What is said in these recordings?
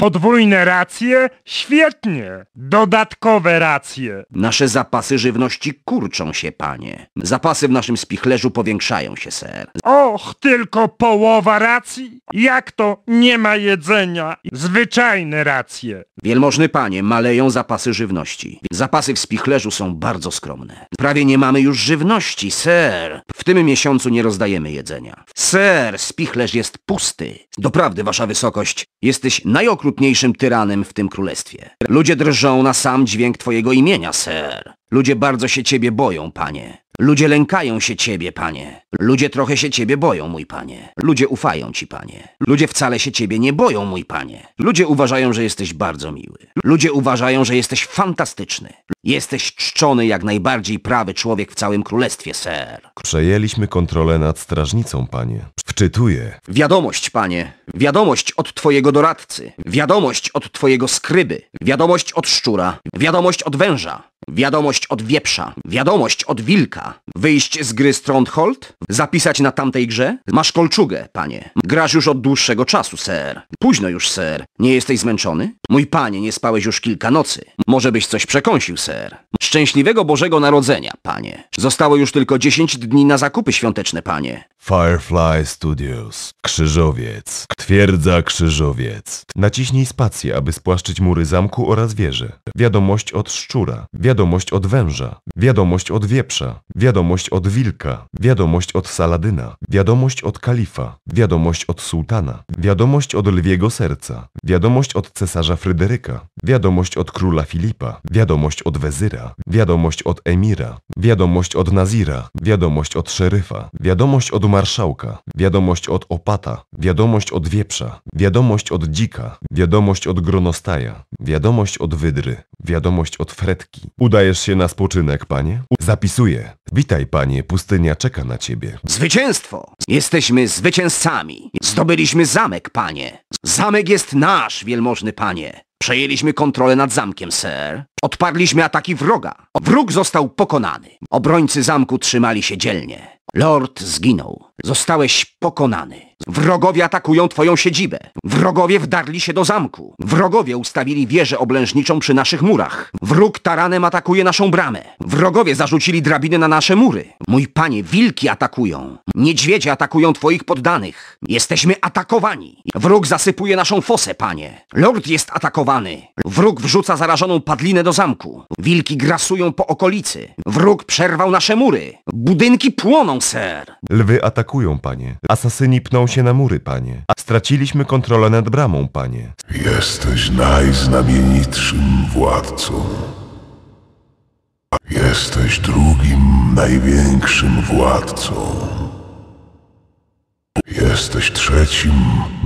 Podwójne racje? Świetnie! Dodatkowe racje! Nasze zapasy żywności kurczą się, panie. Zapasy w naszym spichlerzu powiększają się, ser. Och, tylko połowa racji? Jak to nie ma jedzenia? Zwyczajne racje. Wielmożny panie, maleją zapasy żywności. Zapasy w spichlerzu są bardzo skromne. Prawie nie mamy już żywności, ser tym miesiącu nie rozdajemy jedzenia. Ser, spichlerz jest pusty. Doprawdy, wasza wysokość, jesteś najokrutniejszym tyranem w tym królestwie. Ludzie drżą na sam dźwięk twojego imienia, ser. Ludzie bardzo się ciebie boją, panie. Ludzie lękają się ciebie, panie. Ludzie trochę się ciebie boją, mój panie. Ludzie ufają ci, panie. Ludzie wcale się ciebie nie boją, mój panie. Ludzie uważają, że jesteś bardzo miły. Ludzie uważają, że jesteś fantastyczny. Jesteś czczony jak najbardziej prawy człowiek w całym królestwie, ser. Przejęliśmy kontrolę nad strażnicą, panie odczytuje. Wiadomość, panie. Wiadomość od twojego doradcy. Wiadomość od twojego skryby. Wiadomość od szczura. Wiadomość od węża. Wiadomość od wieprza. Wiadomość od wilka. Wyjść z gry Stronghold? Zapisać na tamtej grze? Masz kolczugę, panie. Grasz już od dłuższego czasu, ser. Późno już, ser. Nie jesteś zmęczony? Mój panie, nie spałeś już kilka nocy. Może byś coś przekąsił, ser. Szczęśliwego Bożego Narodzenia, panie. Zostało już tylko 10 dni na zakupy świąteczne, panie. Fireflies to Studios. Krzyżowiec. Twierdza Krzyżowiec. Naciśnij spację, aby spłaszczyć mury zamku oraz wieży. Wiadomość od szczura. Wiadomość od węża. Wiadomość od wieprza. Wiadomość od wilka. Wiadomość od saladyna. Wiadomość od kalifa. Wiadomość od sułtana. Wiadomość od lwiego serca. Wiadomość od cesarza Fryderyka. Wiadomość od króla Filipa. Wiadomość od wezyra. Wiadomość od emira. Wiadomość od nazira. Wiadomość od szeryfa. Wiadomość od marszałka. Wiadomość wiadomość od opata, wiadomość od wieprza, wiadomość od dzika, wiadomość od gronostaja, wiadomość od wydry, wiadomość od fretki. Udajesz się na spoczynek, panie? zapisuję. Witaj, panie, pustynia czeka na ciebie. Zwycięstwo! Jesteśmy zwycięzcami. Zdobyliśmy zamek, panie. Zamek jest nasz, wielmożny panie. Przejęliśmy kontrolę nad zamkiem, sir. Odparliśmy ataki wroga. Wróg został pokonany. Obrońcy zamku trzymali się dzielnie. Lord zginął. Zostałeś pokonany. Wrogowie atakują twoją siedzibę. Wrogowie wdarli się do zamku. Wrogowie ustawili wieżę oblężniczą przy naszych murach. Wróg taranem atakuje naszą bramę. Wrogowie zarzucili drabiny na nasze mury. Mój panie, wilki atakują. Niedźwiedzie atakują twoich poddanych. Jesteśmy atakowani. Wróg zasypuje naszą fosę, panie. Lord jest atakowany. Wróg wrzuca zarażoną padlinę do zamku. Wilki grasują po okolicy. Wróg przerwał nasze mury. Budynki płoną, ser. Lwy atakują, panie. Asasyni pną się na mury, panie. A straciliśmy kontrolę nad bramą, panie. Jesteś najznamienitszym władcą. Jesteś drugim największym władcą. Jesteś trzecim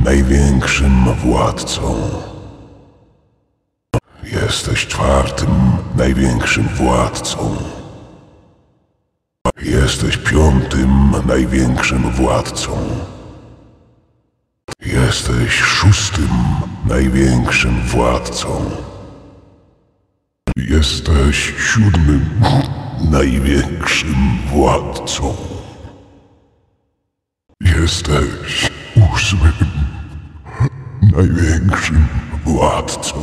największym władcą. Jesteś czwartym największym władcą. Jesteś piątym największym władcą jesteś szóstym największym władcą. Jesteś siódmym największym władcą. Jesteś ósmym największym władcą.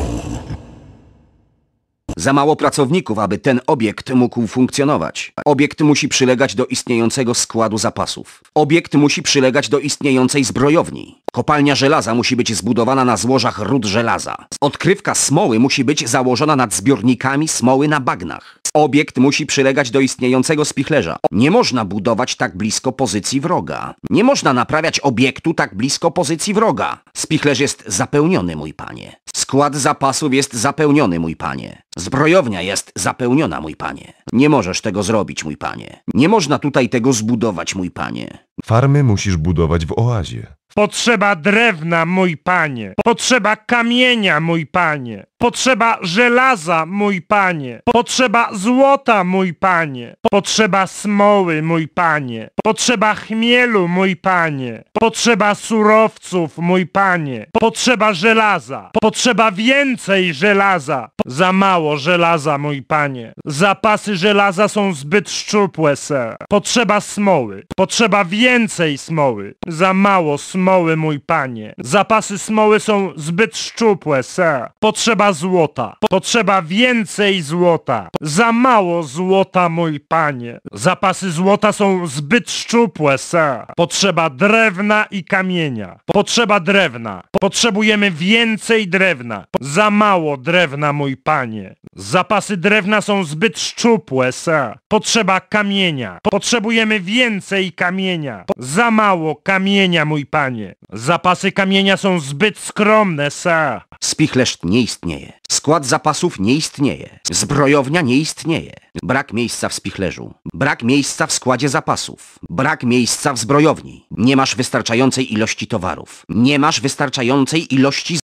Za mało pracowników, aby ten obiekt mógł funkcjonować. Obiekt musi przylegać do istniejącego składu zapasów. Obiekt musi przylegać do istniejącej zbrojowni. Kopalnia żelaza musi być zbudowana na złożach ród żelaza. Odkrywka smoły musi być założona nad zbiornikami smoły na bagnach. Obiekt musi przylegać do istniejącego spichlerza. Nie można budować tak blisko pozycji wroga. Nie można naprawiać obiektu tak blisko pozycji wroga. Spichlerz jest zapełniony, mój panie. Skład zapasów jest zapełniony, mój panie. Zbrojownia jest zapełniona, mój panie. Nie możesz tego zrobić, mój panie. Nie można tutaj tego zbudować, mój panie. Farmy musisz budować w oazie. Potrzeba drewna, mój panie. Potrzeba kamienia, mój panie. Potrzeba żelaza, mój panie. Potrzeba złota, mój panie. Potrzeba smoły, mój panie. Potrzeba chmielu, mój panie. Potrzeba surowców, mój panie. Potrzeba żelaza. Potrzeba więcej żelaza. Za mało żelaza, mój panie. Zapasy żelaza są zbyt szczupłe, sir. Potrzeba smoły. Potrzeba więcej smoły. Za mało smoły smoły, mój panie. Zapasy smoły są zbyt szczupłe, sir. Potrzeba złota. Potrzeba więcej złota. Za mało złota, mój panie. Zapasy złota są zbyt szczupłe, sir. Potrzeba drewna i kamienia. Potrzeba drewna. Potrzebujemy więcej drewna. Za mało drewna, mój panie. Zapasy drewna są zbyt szczupłe, sir. Potrzeba kamienia. Potrzebujemy więcej kamienia. Za mało kamienia, mój panie. Zapasy kamienia są zbyt skromne, sa. Spichlerszt nie istnieje. Skład zapasów nie istnieje. Zbrojownia nie istnieje. Brak miejsca w spichlerzu. Brak miejsca w składzie zapasów. Brak miejsca w zbrojowni. Nie masz wystarczającej ilości towarów. Nie masz wystarczającej ilości